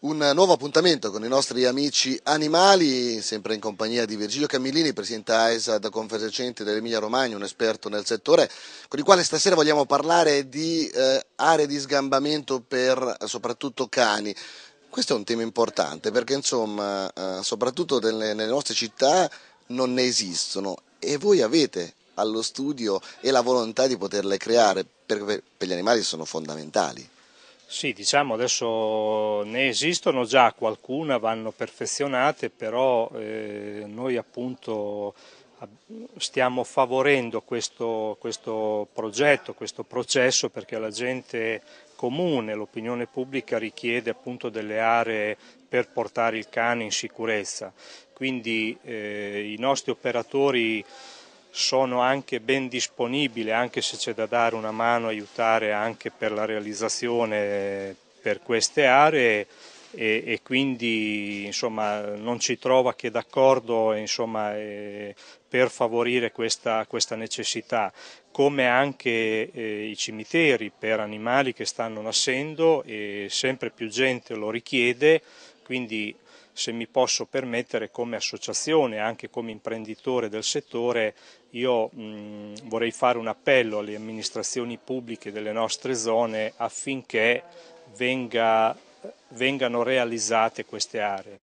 un nuovo appuntamento con i nostri amici animali, sempre in compagnia di Virgilio Camillini, presidente AESA da Confersecenti dell'Emilia Romagna, un esperto nel settore, con il quale stasera vogliamo parlare di eh, aree di sgambamento per soprattutto cani. Questo è un tema importante perché insomma, eh, soprattutto delle, nelle nostre città non ne esistono e voi avete allo studio e la volontà di poterle creare, perché per gli animali sono fondamentali. Sì, diciamo adesso ne esistono già, qualcuna vanno perfezionate, però eh, noi appunto stiamo favorendo questo, questo, progetto, questo processo perché la gente comune, l'opinione pubblica richiede appunto delle aree per portare il cane in sicurezza. Quindi eh, i nostri operatori sono anche ben disponibili, anche se c'è da dare una mano, aiutare anche per la realizzazione per queste aree e, e quindi insomma, non ci trova che d'accordo insomma, eh, per favorire questa, questa, necessità, come anche eh, i cimiteri per animali che stanno nascendo e sempre più gente lo richiede, quindi se mi posso permettere come associazione, anche come imprenditore del settore, io mh, vorrei fare un appello alle amministrazioni pubbliche delle nostre zone affinché venga, vengano realizzate queste aree.